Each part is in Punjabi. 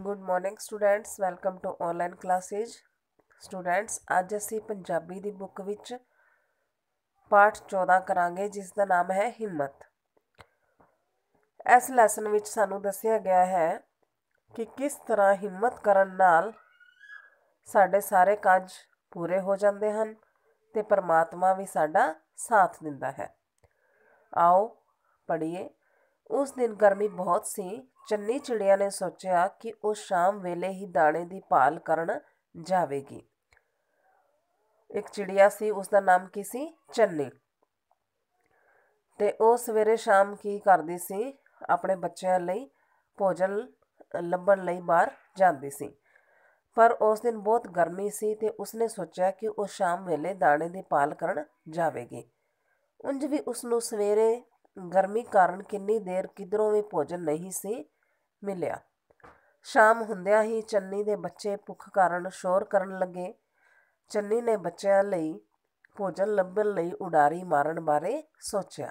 good morning students welcome to online classes students ਅੱਜ ਅਸੀਂ ਪੰਜਾਬੀ ਦੀ ਬੁੱਕ ਵਿੱਚ ਪਾਠ 14 ਕਰਾਂਗੇ ਜਿਸ ਦਾ ਨਾਮ ਹੈ ਹਿੰਮਤ ਇਸ ਲੈਸਨ ਵਿੱਚ ਸਾਨੂੰ ਦੱਸਿਆ ਗਿਆ ਹੈ ਕਿ ਕਿਸ ਤਰ੍ਹਾਂ ਹਿੰਮਤ ਕਰਨ ਨਾਲ ਸਾਡੇ ਸਾਰੇ ਕੰਜ ਪੂਰੇ ਹੋ ਜਾਂਦੇ ਹਨ ਤੇ ਪਰਮਾਤਮਾ ਵੀ ਸਾਡਾ ਸਾਥ ਦਿੰਦਾ ਹੈ ਆਓ ਪੜ੍ਹੀਏ ਉਸ ਦਿਨ ਗਰਮੀ ਬਹੁਤ ਸੀ ਚੰਨੀ ਚਿੜੀਆਂ ਨੇ ਸੋਚਿਆ ਕਿ ਉਹ ਸ਼ਾਮ ਵੇਲੇ ਹੀ ਦਾਣੇ ਦੀ ਭਾਲ ਕਰਨ ਜਾਵੇਗੀ ਇੱਕ ਚਿੜੀਆ ਸੀ ਉਸ ਦਾ ਨਾਮ ਕੀ ਸੀ ਚੰਨੀ ਤੇ ਉਹ ਸਵੇਰੇ ਸ਼ਾਮ ਕੀ ਕਰਦੀ ਸੀ ਆਪਣੇ ਬੱਚਿਆਂ ਲਈ ਭੋਜਨ ਲੱਭਣ ਲਈ ਬਾਹਰ ਜਾਂਦੀ ਸੀ ਪਰ ਉਸ ਦਿਨ ਬਹੁਤ ਗਰਮੀ ਸੀ ਤੇ ਉਸਨੇ ਸੋਚਿਆ ਕਿ ਉਹ ਸ਼ਾਮ ਵੇਲੇ ਦਾਣੇ ਦੀ ਪਾਲ ਕਰਨ ਜਾਵੇਗੀ ਉੰਜ ਵੀ ਉਸ ਨੂੰ ਸਵੇਰੇ ਗਰਮੀ ਕਾਰਨ ਕਿੰਨੀ ਦੇਰ ਕਿਧਰੋਂ ਵੀ ਭੋਜਨ ਨਹੀਂ ਸੀ ਮਿਲਿਆ ਸ਼ਾਮ ਹੁੰਦਿਆਂ ਹੀ ਚੰਨੀ ਦੇ ਬੱਚੇ ਭੁੱਖ ਕਾਰਨ ਸ਼ੋਰ ਕਰਨ ਲੱਗੇ ਚੰਨੀ ਨੇ ਬੱਚਿਆਂ ਲਈ ਭੋਜਨ ਲੱਭਣ ਲਈ ਉਡਾਰੀ ਮਾਰਨ ਬਾਰੇ ਸੋਚਿਆ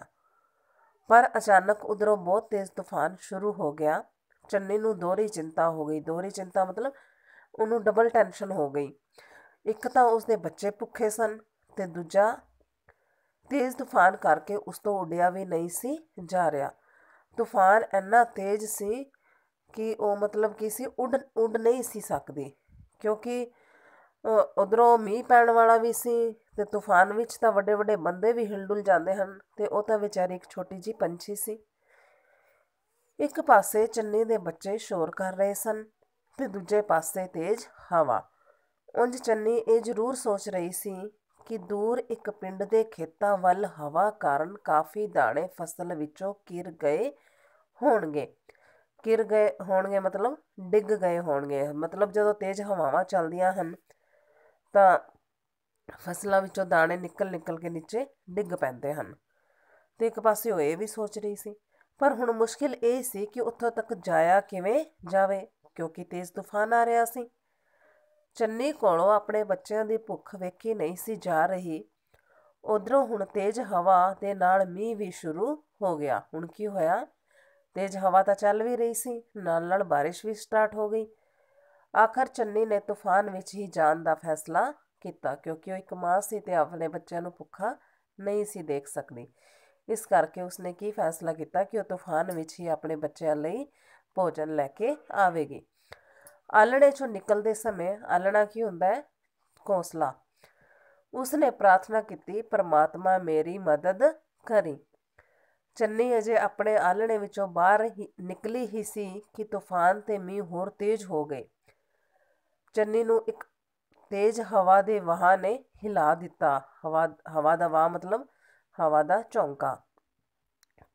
ਪਰ ਅਚਾਨਕ ਉਧਰੋਂ ਬਹੁਤ ਤੇਜ਼ ਤੂਫਾਨ ਸ਼ੁਰੂ ਹੋ ਗਿਆ ਚੰਨੀ ਨੂੰ ਦੋਹਰੀ ਚਿੰਤਾ ਹੋ ਗਈ ਦੋਹਰੀ ਚਿੰਤਾ ਮਤਲਬ ਉਹਨੂੰ ਡਬਲ ਟੈਨਸ਼ਨ ਹੋ ਗਈ ਇੱਕ ਤਾਂ ਉਸਦੇ ਬੱਚੇ ਭੁੱਖੇ ਸਨ ਤੇ ਦੂਜਾ ਤੇਜ਼ ਤੂਫਾਨ ਕਰਕੇ ਉਸ ਤੋਂ ਉੱਡਿਆ ਵੀ ਨਹੀਂ ਸੀ ਜਾ ਰਿਹਾ ਤੂਫਾਨ ਇੰਨਾ ਤੇਜ਼ ਸੀ ਕਿ ਉਹ ਮਤਲਬ ਕੀ ਸੀ ਉੱਡ ਉੱਡ ਨਹੀਂ ਸੀ ਸਕਦੀ ਕਿਉਂਕਿ ਉਧਰੋਂ ਮੀਂਹ ਪੈਣ ਵਾਲਾ ਵੀ ਸੀ ਤੇ ਤੂਫਾਨ ਵਿੱਚ ਤਾਂ ਵੱਡੇ ਵੱਡੇ ਬੰਦੇ ਵੀ ਹਿਲਡੁਲ ਜਾਂਦੇ ਹਨ ਤੇ ਉਹ ਤਾਂ ਵਿਚਾਰੀ ਇੱਕ ਛੋਟੀ ਜੀ ਪੰਛੀ ਸੀ ਇੱਕ ਪਾਸੇ ਚੰਨੀ ਦੇ ਬੱਚੇ ਸ਼ੋਰ ਕਰ ਰਹੇ ਸਨ ਤੇ ਦੂਜੇ ਪਾਸੇ ਤੇਜ਼ ਹਵਾ ਉੰਜ ਚੰਨੀ ਇਹ ਜ਼ਰੂਰ ਸੋਚ ਰਹੀ ਸੀ ਕਿ ਦੂਰ ਇੱਕ ਪਿੰਡ ਦੇ ਖੇਤਾਂ ਵੱਲ ਹਵਾ ਕਾਰਨ ਕਾਫੀ ਦਾਣੇ ਫਸਲ ਵਿੱਚੋਂ ਕਿਰ ਗਏ ਹੋਣਗੇ ਕਿਰ ਗਏ ਹੋਣਗੇ ਮਤਲਬ ਡਿੱਗ ਗਏ ਹੋਣਗੇ ਮਤਲਬ ਜਦੋਂ ਤੇਜ਼ ਹਵਾਵਾਂ ਚੱਲਦੀਆਂ ਹਨ ਤਾਂ ਫਸਲਾਂ ਵਿੱਚੋਂ ਦਾਣੇ ਨਿਕਲ ਨਿਕਲ ਕੇ ਨੀਚੇ ਡਿੱਗ ਪੈਂਦੇ ਹਨ ਤੇ ਇੱਕ ਪਾਸੇ ਉਹ ਇਹ ਵੀ ਸੋਚ ਰਹੀ ਸੀ ਪਰ ਹੁਣ ਮੁਸ਼ਕਿਲ ਇਹ ਸੀ ਕਿ ਉੱਥੋਂ ਤੱਕ ਜਾਇਆ ਕਿਵੇਂ ਜਾਵੇ ਕਿਉਂਕਿ ਤੇਜ਼ ਤੂਫਾਨ ਆ ਰਿਹਾ ਸੀ ਚੰਨੀ ਕੋਲੋਂ ਆਪਣੇ ਬੱਚਿਆਂ ਦੀ ਭੁੱਖ ਵੇਖੀ ਨਹੀਂ ਸੀ ਜਾ ਰਹੀ ਉਧਰੋਂ ਹੁਣ ਤੇਜ਼ ਹਵਾ ਦੇ ਨਾਲ ਮੀਂਹ ਵੀ ਸ਼ੁਰੂ ਹੋ ਗਿਆ ਹੁਣ ਕੀ ਹੋਇਆ ਤੇਜ਼ ਹਵਾ ਤਾਂ ਚੱਲ ਵੀ ਰਹੀ ਸੀ ਨਾਲ ਨਾਲ بارش ਵੀ ਸਟਾਰਟ ਹੋ ਗਈ ਆਖਰ ਚੰਨੀ ਨੇ ਤੂਫਾਨ ਵਿੱਚ ਹੀ ਜਾਣ ਦਾ ਫੈਸਲਾ ਕੀਤਾ ਕਿਉਂਕਿ ਉਹ ਇੱਕ ਮਾਂ ਸੀ ਤੇ ਆਪਣੇ ਬੱਚਿਆਂ ਨੂੰ ਭੁੱਖਾ ਨਹੀਂ ਸੀ ਦੇਖ ਸਕਦੀ ਇਸ ਕਰਕੇ ਉਸਨੇ ਕੀ ਫੈਸਲਾ ਕੀਤਾ ਕਿ ਉਹ ਤੂਫਾਨ ਵਿੱਚ ਹੀ ਆਪਣੇ ਬੱਚਿਆਂ ਲਈ ਭੋਜਨ ਲੈ ਕੇ ਆਵੇਗੀ ਆਲਣੇ ਚੋਂ ਨਿਕਲਦੇ ਸਮੇਂ ਆਲਣਾ ਕੀ ਹੁੰਦਾ ਹੈ ਹੌਸਲਾ ਉਸਨੇ ਪ੍ਰਾਰਥਨਾ ਕੀਤੀ ਪਰਮਾਤਮਾ ਮੇਰੀ ਮਦਦ ਕਰੇ ਚੰਨੀ ਅਜੇ ਆਪਣੇ ਆਲਣੇ ਵਿੱਚੋਂ ਬਾਹਰ ਨਿਕਲੀ ਹੀ ਸੀ ਕਿ ਤੂਫਾਨ ਤੇ ਮੀਂਹ ਹੋਰ ਤੇਜ਼ ਹੋ ਗਏ ਚੰਨੀ ਨੂੰ ਇੱਕ ਤੇਜ਼ ਹਵਾ ਦੇ ਵਾਹ ਨੇ ਹਿਲਾ ਦਿੱਤਾ ਹਵਾ ਹਵਾ ਦਾ ਵਾਹ ਮਤਲਬ ਹਵਾ ਦਾ ਝੌਂਕਾ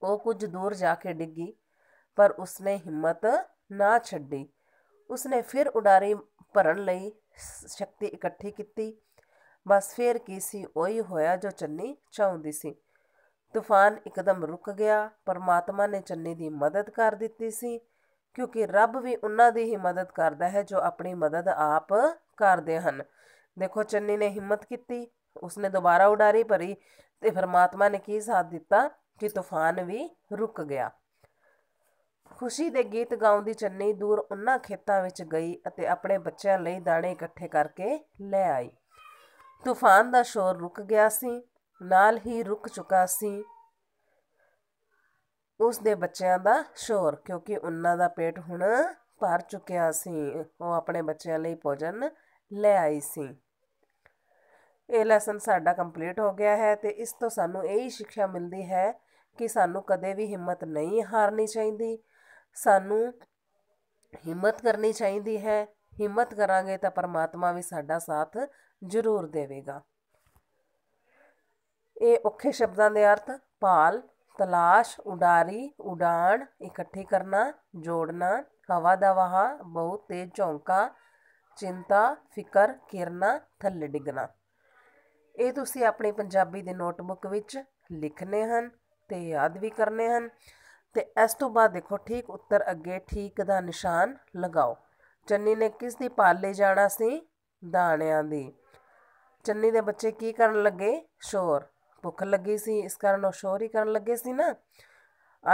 ਉਹ ਕੁਝ ਦੂਰ ਜਾ ਕੇ ਡਿੱਗੀ ਪਰ ਉਸਨੇ ਹਿੰਮਤ ਨਾ ਛੱਡੀ ਉਸਨੇ ਫਿਰ ਉਡਾਰੇ ਭਰਨ ਲਈ ਸ਼ਕਤੀ ਇਕੱਠੀ ਕੀਤੀ ਬਸ ਫਿਰ ਕੀ ਸੀ ਉਹੀ ਹੋਇਆ ਜੋ ਚੰਨੀ ਚਾਹੁੰਦੀ ਸੀ ਤੂਫਾਨ ਇੱਕਦਮ ਰੁਕ ਗਿਆ ਪਰਮਾਤਮਾ ਨੇ ਚੰਨੀ ਦੀ ਮਦਦ ਕਰ ਦਿੱਤੀ ਸੀ ਕਿਉਂਕਿ ਰੱਬ ਵੀ ਉਹਨਾਂ ਦੀ ਹੀ ਮਦਦ ਕਰਦਾ ਹੈ ਜੋ ਆਪਣੀ ਮਦਦ ਆਪ ਕਰਦੇ ਹਨ ਦੇਖੋ ਚੰਨੀ ਨੇ ਹਿੰਮਤ ਕੀਤੀ ਉਸਨੇ ਦੁਬਾਰਾ ਉਡਾਰੀ ਭਰੀ ਤੇ ਪਰਮਾਤਮਾ ਨੇ ਕੀ ਸਾਥ ਦਿੱਤਾ ਕਿ ਤੂਫਾਨ ਵੀ ਰੁਕ ਗਿਆ ਖੁਸ਼ੀ ਦੇ ਗੀਤ ਗਾਉਂਦੀ ਚੰਨੀ ਦੂਰ ਉਹਨਾਂ ਖੇਤਾਂ ਵਿੱਚ ਗਈ ਅਤੇ ਆਪਣੇ ਬੱਚਿਆਂ ਲਈ ਦਾਣੇ ਇਕੱਠੇ ਕਰਕੇ ਲੈ ਆਈ ਤੂਫਾਨ ਦਾ ਸ਼ੋਰ ਰੁਕ ਗਿਆ ਸੀ ਨਾਲ ਹੀ ਰੁਕ ਚੁੱਕਾ ਸੀ ਉਸ ਦੇ ਬੱਚਿਆਂ ਦਾ ਸ਼ੋਰ ਕਿਉਂਕਿ ਉਹਨਾਂ ਦਾ ਪੇਟ ਹੁਣ ਭਰ ਚੁੱਕਿਆ ਸੀ ਉਹ ਆਪਣੇ ਬੱਚਿਆਂ ਲਈ ਭੋਜਨ ਲੈ ਆਈ ਸੀ ਇਹ ਲੈਸਨ ਸਾਡਾ ਕੰਪਲੀਟ ਹੋ ਗਿਆ ਹੈ ਤੇ ਇਸ ਤੋਂ ਸਾਨੂੰ ਇਹ ਹੀ ਸਿੱਖਿਆ ਮਿਲਦੀ ਹੈ ਕਿ ਸਾਨੂੰ ਕਦੇ ਵੀ ਹਿੰਮਤ ਨਹੀਂ ਹਾਰਨੀ ਚਾਹੀਦੀ ਸਾਨੂੰ ਹਿੰਮਤ ਕਰਨੀ ਚਾਹੀਦੀ ਹੈ ਹਿੰਮਤ ਕਰਾਂਗੇ ਤਾਂ ਪਰਮਾਤਮਾ ਵੀ ਸਾਡਾ ਸਾਥ ਜ਼ਰੂਰ ਦੇਵੇਗਾ ਇਹ ਔਖੇ ਸ਼ਬਦਾਂ ਦੇ ਅਰਥ ਭਾਲ ਤਲਾਸ਼ ਉਡਾਰੀ ਉਡਾਣ ਇਕੱਠੇ ਕਰਨਾ ਜੋੜਨਾ ਹਵਾ ਦਾ ਵਹਾ ਬਹੁਤ ਤੇਜ਼ ਝੋਂਕਾ ਚਿੰਤਾ ਫਿਕਰ ਕਿਰਨਾ ਥੱਲੇ ਡਿੱਗਣਾ ਇਹ ਤੁਸੀਂ ਆਪਣੇ ਪੰਜਾਬੀ ਦੇ ਨੋਟਬੁੱਕ ਵਿੱਚ ਲਿਖਨੇ ਹਨ ਤੇ ਯਾਦ ਵੀ ਕਰਨੇ ਹਨ ਤੇ ਇਸ ਤੋਂ ਬਾਅਦ ਦੇਖੋ ਠੀਕ ਉੱਤਰ ਅੱਗੇ ਠੀਕ ਦਾ ਨਿਸ਼ਾਨ ਲਗਾਓ ਚੰਨੀ ਨੇ ਕਿਸ ਦੀ ਪਾਲੇ ਜਾਣਾ ਸੀ ਦਾਣਿਆਂ ਦੀ ਚੰਨੀ ਦੇ ਬੱਚੇ ਕੀ ਕਰਨ ਲੱਗੇ ਸ਼ੋਰ ਭੁੱਖ ਲੱਗੀ ਸੀ ਇਸ ਕਾਰਨ ਉਹ ਸ਼ੋਰ ਹੀ ਕਰਨ ਲੱਗੇ ਸੀ ਨਾ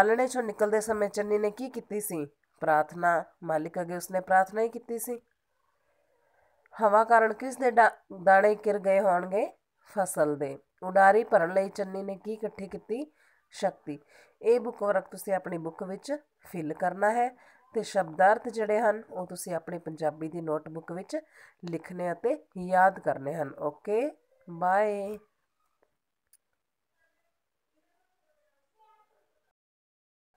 ਆਲਣੇ ਚੋਂ ਨਿਕਲਦੇ ਸਮੇਂ ਚੰਨੀ ਨੇ ਕੀ ਕੀਤੀ ਸੀ ਪ੍ਰਾਰਥਨਾ ਮਾਲਿਕ ਅਗੇ ਉਸਨੇ ਪ੍ਰਾਰਥਨਾ ਹੀ ਕੀਤੀ ਸੀ ਹਵਾ ਕਾਰਨ ਕਿਸ ਦੇ ਦਾਣੇ ਕਿਰ ਗਏ ਹੋਣਗੇ ਫਸਲ ਦੇ ਉਡਾਰੀ ਭਰਨ ਲਈ ਚੰਨੀ ਨੇ ਕੀ ਇਕੱਠੀ ਕੀਤੀ ਸ਼ਕਤੀ ਇਹ ਬੁੱਕ ਵਰਕ ਤੁਸੀਂ ਆਪਣੀ ਬੁੱਕ ਵਿੱਚ ਫਿਲ ਕਰਨਾ ਹੈ ਤੇ ਸ਼ਬਦਾਰਥ ਜਿਹੜੇ ਹਨ ਉਹ ਤੁਸੀਂ ਆਪਣੇ ਪੰਜਾਬੀ ਦੀ ਨੋਟਬੁੱਕ ਵਿੱਚ ਲਿਖਨੇ ਅਤੇ ਯਾਦ ਕਰਨੇ ਹਨ ਓਕੇ ਬਾਏ